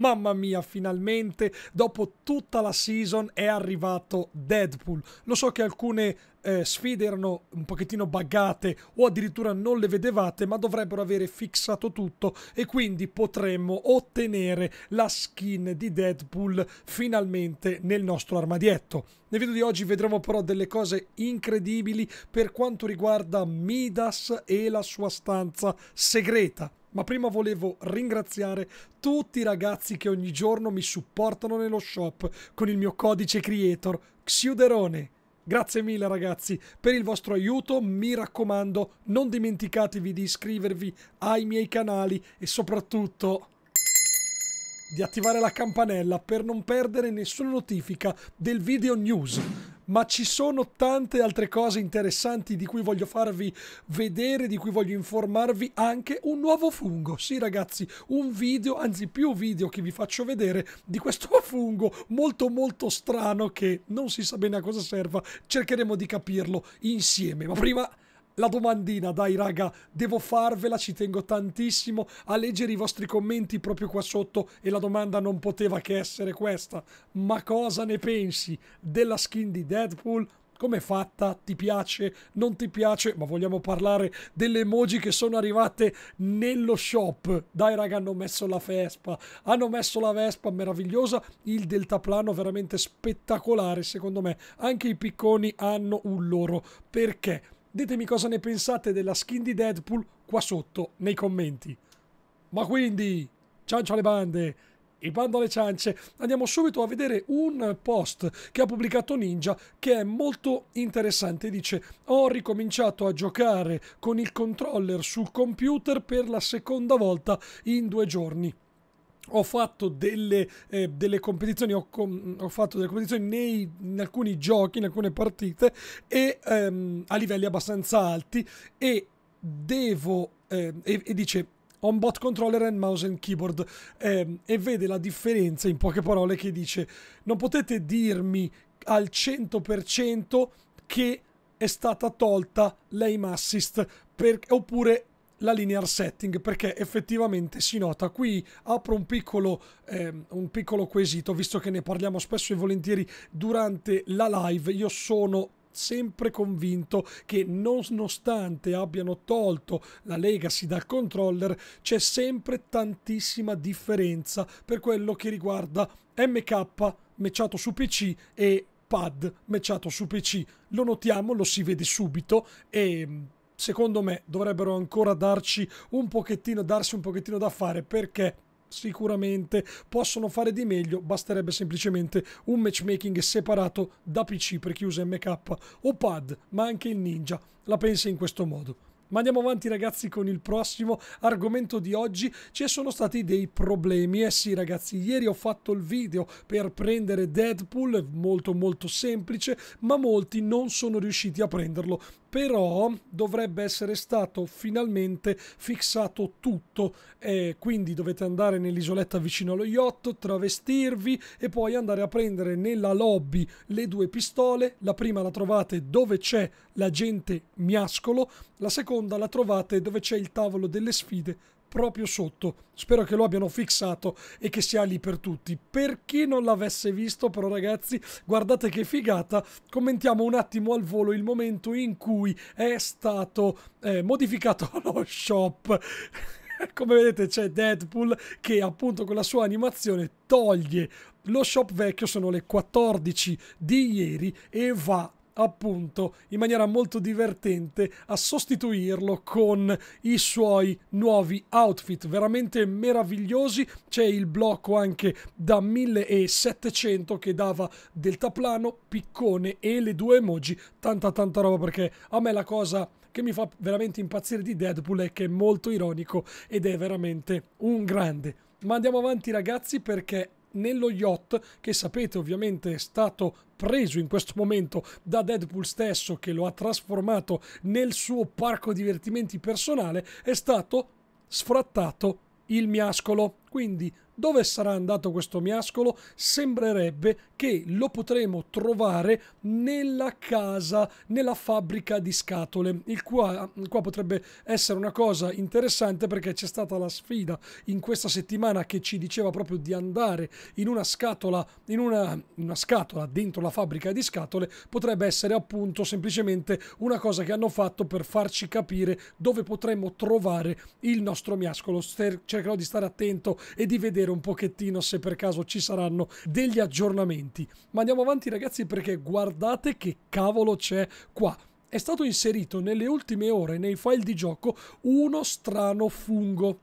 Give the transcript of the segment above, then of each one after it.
Mamma mia, finalmente, dopo tutta la season è arrivato Deadpool. Lo so che alcune eh, sfide erano un pochettino buggate o addirittura non le vedevate, ma dovrebbero avere fissato tutto e quindi potremmo ottenere la skin di Deadpool finalmente nel nostro armadietto. Nel video di oggi vedremo però delle cose incredibili per quanto riguarda Midas e la sua stanza segreta. Ma prima volevo ringraziare tutti i ragazzi che ogni giorno mi supportano nello shop con il mio codice creator Xiuderone. Grazie mille ragazzi per il vostro aiuto, mi raccomando non dimenticatevi di iscrivervi ai miei canali e soprattutto di attivare la campanella per non perdere nessuna notifica del video news ma ci sono tante altre cose interessanti di cui voglio farvi vedere, di cui voglio informarvi, anche un nuovo fungo. Sì ragazzi, un video, anzi più video che vi faccio vedere di questo fungo molto molto strano che non si sa bene a cosa serva, cercheremo di capirlo insieme. Ma prima la domandina, dai raga, devo farvela, ci tengo tantissimo a leggere i vostri commenti proprio qua sotto e la domanda non poteva che essere questa. Ma cosa ne pensi della skin di Deadpool? Come è fatta? Ti piace? Non ti piace? Ma vogliamo parlare delle emoji che sono arrivate nello shop. Dai raga, hanno messo la Vespa. Hanno messo la Vespa meravigliosa, il deltaplano veramente spettacolare secondo me. Anche i picconi hanno un loro perché Ditemi cosa ne pensate della skin di Deadpool qua sotto nei commenti. Ma quindi, ciancio alle bande, il bando alle ciance, andiamo subito a vedere un post che ha pubblicato Ninja che è molto interessante. Dice: Ho ricominciato a giocare con il controller sul computer per la seconda volta in due giorni ho fatto delle, eh, delle competizioni, ho, com- ho, fatto delle competizioni nei, in alcuni giochi, in alcune partite e ehm, a livelli abbastanza alti e devo, eh, e, e, dice on bot controller and mouse and keyboard ehm, e vede la differenza in poche parole che dice non potete dirmi al 100% che è stata tolta l'aim assist per, oppure la linear setting perché effettivamente si nota. Qui apro un piccolo, eh, un piccolo quesito, visto che ne parliamo spesso e volentieri durante la live. Io sono sempre convinto che nonostante abbiano tolto la legacy dal controller c'è sempre tantissima differenza per quello che riguarda MK mecciato su PC e pad mecciato su PC lo notiamo lo si vede subito e secondo me dovrebbero ancora darci un pochettino, darsi un pochettino da fare perché sicuramente possono fare di meglio, basterebbe semplicemente un matchmaking separato da PC per chi usa MK o pad, ma anche il Ninja la pensa in questo modo. Ma andiamo avanti ragazzi con il prossimo argomento di oggi. Ci sono stati dei problemi. Eh sì ragazzi, ieri ho fatto il video per prendere Deadpool, molto molto semplice, ma molti non sono riusciti a prenderlo però dovrebbe essere stato finalmente fissato tutto eh, quindi dovete andare nell'isoletta vicino allo yacht travestirvi e poi andare a prendere nella lobby le due pistole la prima la trovate dove c'è l'agente miascolo la seconda la trovate dove c'è il tavolo delle sfide proprio sotto. Spero che lo abbiano fissato e che sia lì per tutti. Per chi non l'avesse visto, però, ragazzi, guardate che figata. Commentiamo un attimo al volo il momento in cui è stato eh, modificato lo shop. Come vedete c'è Deadpool che appunto con la sua animazione toglie lo shop vecchio sono le 14 di ieri e va appunto in maniera molto divertente a sostituirlo con i suoi nuovi outfit veramente meravigliosi c'è il blocco anche da 1700 che dava deltaplano piccone e le due emoji tanta tanta roba perché a me la cosa che mi fa veramente impazzire di Deadpool è che è molto ironico ed è veramente un grande ma andiamo avanti ragazzi perché nello yacht che sapete ovviamente è stato preso in questo momento da Deadpool stesso che lo ha trasformato nel suo parco divertimenti personale è stato sfrattato il miascolo quindi dove sarà andato questo miascolo? Sembrerebbe che lo potremo trovare nella casa, nella fabbrica di scatole. Il qua, qua potrebbe essere una cosa interessante perché c'è stata la sfida in questa settimana che ci diceva proprio di andare in una scatola, in una, una scatola dentro la fabbrica di scatole. Potrebbe essere appunto semplicemente una cosa che hanno fatto per farci capire dove potremmo trovare il nostro miascolo. Cercherò di stare attento e di vedere vedere un pochettino se per caso ci saranno degli aggiornamenti. Ma andiamo avanti ragazzi perché guardate che cavolo c'è qua è stato inserito nelle ultime ore nei file di gioco uno strano fungo.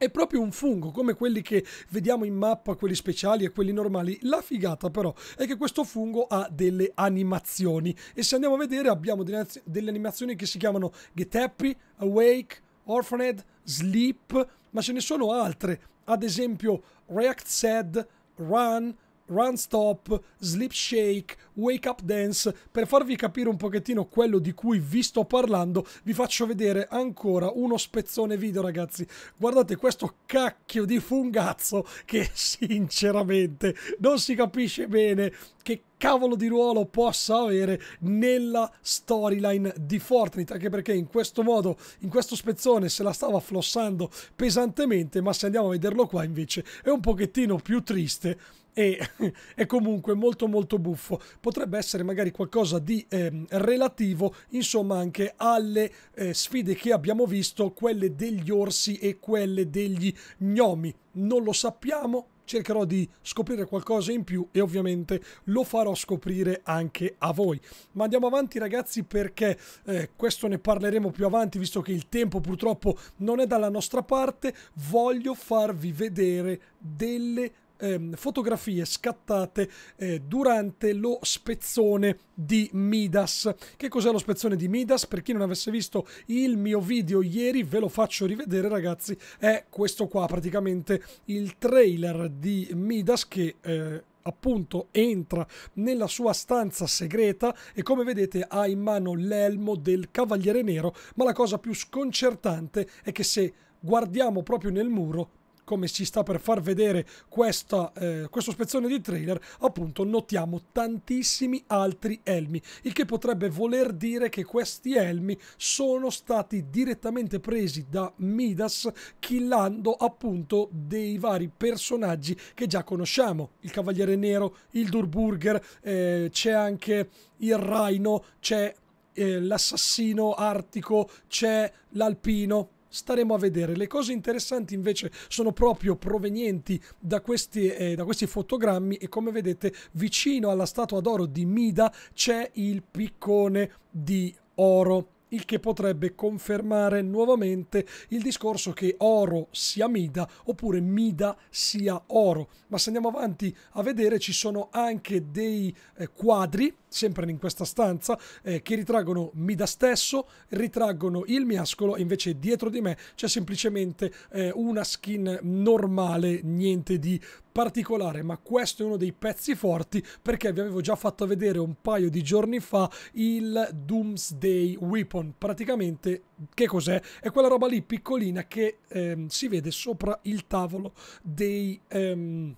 È proprio un fungo, come quelli che vediamo in mappa, quelli speciali e quelli normali. La figata però è che questo fungo ha delle animazioni e se andiamo a vedere abbiamo delle animazioni che si chiamano Get Happy, Awake, Orphaned, Sleep, ma ce ne sono altre, ad esempio React Sad, Run, Run Stop, Sleep Shake, Wake Up Dance, per farvi capire un pochettino quello di cui vi sto parlando, vi faccio vedere ancora uno spezzone video, ragazzi. Guardate questo cacchio di fungazzo che sinceramente non si capisce bene che cavolo di ruolo possa avere nella storyline di Fortnite, anche perché in questo modo, in questo spezzone se la stava flossando pesantemente, ma se andiamo a vederlo qua invece è un pochettino più triste e è comunque molto molto buffo potrebbe essere magari qualcosa di eh, relativo insomma anche alle eh, sfide che abbiamo visto quelle degli orsi e quelle degli gnomi non lo sappiamo cercherò di scoprire qualcosa in più e ovviamente lo farò scoprire anche a voi. Ma andiamo avanti ragazzi perché eh, questo ne parleremo più avanti visto che il tempo purtroppo non è dalla nostra parte, voglio farvi vedere delle ehm, fotografie scattate eh, durante lo spezzone di Midas. Che cos'è lo spezzone di Midas? Per chi non avesse visto il mio video ieri, ve lo faccio rivedere ragazzi, è questo qua praticamente il trailer di Midas che... Eh, appunto entra nella sua stanza segreta e come vedete ha in mano l'elmo del cavaliere nero ma la cosa più sconcertante è che se guardiamo proprio nel muro come si sta per far vedere questa, eh, questo spezzone di trailer, appunto notiamo tantissimi altri elmi, il che potrebbe voler dire che questi elmi sono stati direttamente presi da Midas, killando appunto dei vari personaggi che già conosciamo, il Cavaliere Nero, il Durburger, eh, c'è anche il Rhino, c'è eh, l'assassino artico, c'è l'alpino, staremo a vedere. Le cose interessanti invece sono proprio provenienti da questi, eh, da questi fotogrammi e come vedete vicino alla statua d'oro di Mida c'è il piccone di oro il che potrebbe confermare nuovamente il discorso che oro sia Mida oppure Mida sia oro. Ma se andiamo avanti a vedere ci sono anche dei eh, quadri, sempre in questa stanza, eh, che ritraggono Mida stesso, ritraggono il miascolo e invece dietro di me c'è semplicemente eh, una skin normale, niente di particolare, ma questo è uno dei pezzi forti perché vi avevo già fatto vedere un paio di giorni fa il Doomsday Weapon, praticamente che cos'è? È quella roba lì piccolina che ehm, si vede sopra il tavolo dei... Ehm,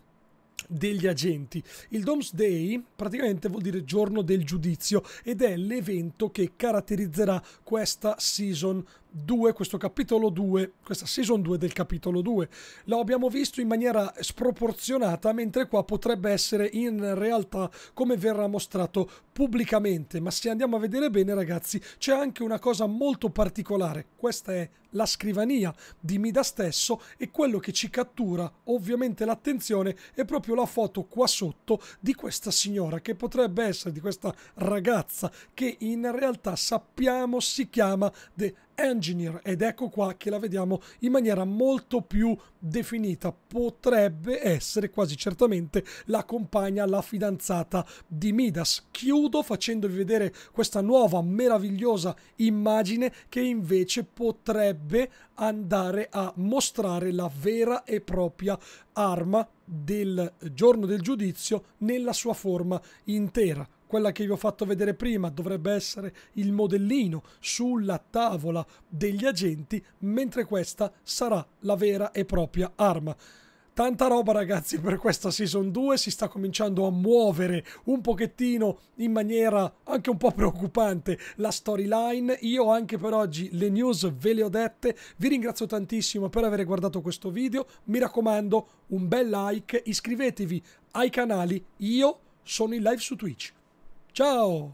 degli agenti. Il Domesday praticamente vuol dire giorno del giudizio ed è l'evento che caratterizzerà questa season 2, questo capitolo 2, questa season 2 del capitolo 2. Lo abbiamo visto in maniera sproporzionata, mentre qua potrebbe essere in realtà come verrà mostrato pubblicamente. Ma se andiamo a vedere bene, ragazzi, c'è anche una cosa molto particolare. Questa è la scrivania di Mida stesso e quello che ci cattura ovviamente l'attenzione è proprio la foto qua sotto di questa signora che potrebbe essere di questa ragazza che in realtà sappiamo si chiama The Engineer ed ecco qua che la vediamo in maniera molto più definita potrebbe essere quasi certamente la compagna la fidanzata di Midas chiudo facendovi vedere questa nuova meravigliosa immagine che invece potrebbe andare a mostrare la vera e propria arma del giorno del giudizio nella sua forma intera quella che vi ho fatto vedere prima dovrebbe essere il modellino sulla tavola degli agenti, mentre questa sarà la vera e propria arma. Tanta roba ragazzi per questa season 2, si sta cominciando a muovere un pochettino in maniera anche un po' preoccupante la storyline, io anche per oggi le news ve le ho dette, vi ringrazio tantissimo per aver guardato questo video, mi raccomando un bel like, iscrivetevi ai canali, io sono in live su Twitch. 早。